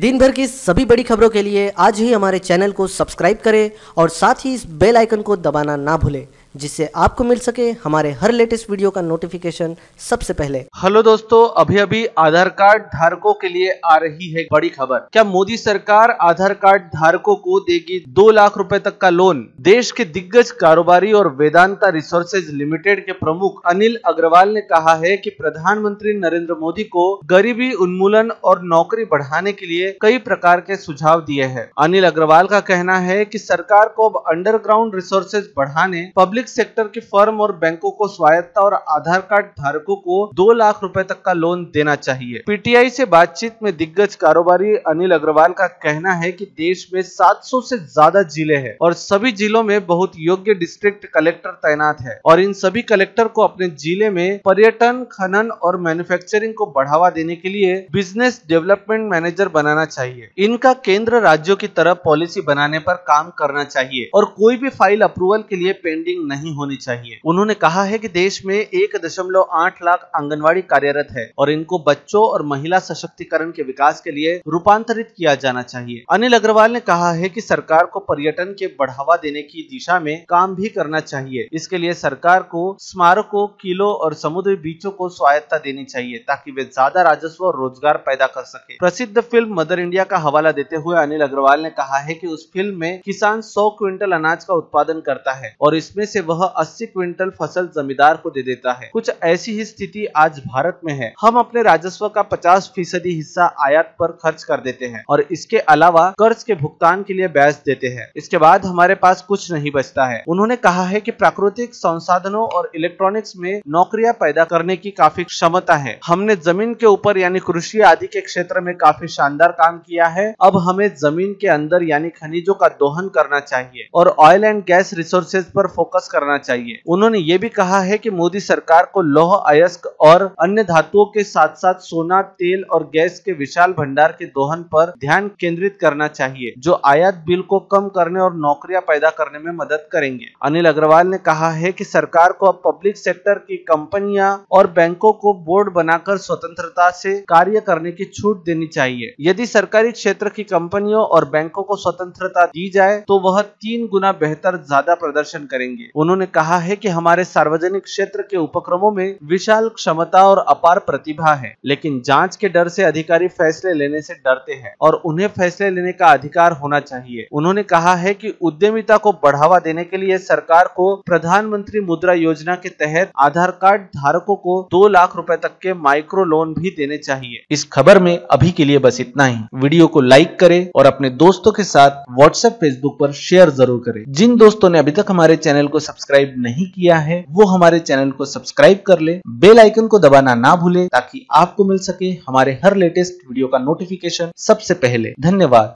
दिन भर की सभी बड़ी खबरों के लिए आज ही हमारे चैनल को सब्सक्राइब करें और साथ ही इस बेल आइकन को दबाना ना भूलें जिससे आपको मिल सके हमारे हर लेटेस्ट वीडियो का नोटिफिकेशन सबसे पहले हेलो दोस्तों अभी अभी आधार कार्ड धारकों के लिए आ रही है बड़ी खबर क्या मोदी सरकार आधार कार्ड धारकों को देगी दो लाख रुपए तक का लोन देश के दिग्गज कारोबारी और वेदांता रिसोर्सेज लिमिटेड के प्रमुख अनिल अग्रवाल ने कहा है की प्रधानमंत्री नरेंद्र मोदी को गरीबी उन्मूलन और नौकरी बढ़ाने के लिए कई प्रकार के सुझाव दिए है अनिल अग्रवाल का कहना है की सरकार को अब अंडरग्राउंड रिसोर्सेज बढ़ाने पब्लिक पब्लिक सेक्टर के फर्म और बैंकों को स्वायत्ता और आधार कार्ड धारकों को दो लाख रुपए तक का लोन देना चाहिए पीटीआई से बातचीत में दिग्गज कारोबारी अनिल अग्रवाल का कहना है कि देश में 700 से ज्यादा जिले हैं और सभी जिलों में बहुत योग्य डिस्ट्रिक्ट कलेक्टर तैनात है और इन सभी कलेक्टर को अपने जिले में पर्यटन खनन और मैन्युफैक्चरिंग को बढ़ावा देने के लिए बिजनेस डेवलपमेंट मैनेजर बनाना चाहिए इनका केंद्र राज्यों की तरफ पॉलिसी बनाने पर काम करना चाहिए और कोई भी फाइल अप्रूवल के लिए पेंडिंग नहीं होनी चाहिए उन्होंने कहा है कि देश में एक दशमलव आठ लाख आंगनवाड़ी कार्यरत है और इनको बच्चों और महिला सशक्तिकरण के विकास के लिए रूपांतरित किया जाना चाहिए अनिल अग्रवाल ने कहा है की सरकार को पर्यटन के बढ़ावा देने की दिशा में काम भी करना चाहिए इसके लिए सरकार को स्मारकों किलो और समुद्री बीचों को स्वायत्ता देनी चाहिए ताकि वे ज्यादा राजस्व और रोजगार पैदा कर सके प्रसिद्ध फिल्म मदर इंडिया का हवाला देते हुए अनिल अग्रवाल ने कहा है कि उस फिल्म में किसान 100 क्विंटल अनाज का उत्पादन करता है और इसमें से से वह 80 क्विंटल फसल जमींदार को दे देता है कुछ ऐसी ही स्थिति आज भारत में है हम अपने राजस्व का 50 फीसदी हिस्सा आयात पर खर्च कर देते हैं और इसके अलावा कर्ज के भुगतान के लिए ब्याज देते हैं इसके बाद हमारे पास कुछ नहीं बचता है उन्होंने कहा है की प्राकृतिक संसाधनों और इलेक्ट्रॉनिक्स में नौकरियाँ पैदा करने की काफी क्षमता है हमने जमीन के ऊपर यानी कृषि आदि के क्षेत्र में काफी शानदार काम किया है अब हमें जमीन के अंदर यानी खनिजों का दोहन करना चाहिए और ऑयल एंड गैस रिसोर्सेज पर फोकस करना चाहिए उन्होंने ये भी कहा है कि मोदी सरकार को लौह अयस्क और अन्य धातुओं के साथ साथ सोना तेल और गैस के विशाल भंडार के दोहन पर ध्यान केंद्रित करना चाहिए जो आयात बिल को कम करने और नौकरियां पैदा करने में मदद करेंगे अनिल अग्रवाल ने कहा है कि सरकार को अब पब्लिक सेक्टर की कंपनियां और बैंकों को बोर्ड बनाकर स्वतंत्रता से कार्य करने की छूट देनी चाहिए यदि सरकारी क्षेत्र की कंपनियों और बैंकों को स्वतंत्रता दी जाए तो वह तीन गुना बेहतर ज्यादा प्रदर्शन करेंगे उन्होंने कहा है कि हमारे सार्वजनिक क्षेत्र के उपक्रमों में विशाल क्षमता और अपार प्रतिभा है लेकिन जांच के डर से अधिकारी फैसले लेने से डरते हैं और उन्हें फैसले लेने का अधिकार होना चाहिए उन्होंने कहा है कि उद्यमिता को बढ़ावा देने के लिए सरकार को प्रधानमंत्री मुद्रा योजना के तहत आधार कार्ड धारकों को दो लाख रूपए तक के माइक्रो लोन भी देने चाहिए इस खबर में अभी के लिए बस इतना ही वीडियो को लाइक करे और अपने दोस्तों के साथ व्हाट्सएप फेसबुक आरोप शेयर जरूर करें जिन दोस्तों ने अभी तक हमारे चैनल को सब्सक्राइब नहीं किया है वो हमारे चैनल को सब्सक्राइब कर ले बेल आइकन को दबाना ना भूले ताकि आपको मिल सके हमारे हर लेटेस्ट वीडियो का नोटिफिकेशन सबसे पहले धन्यवाद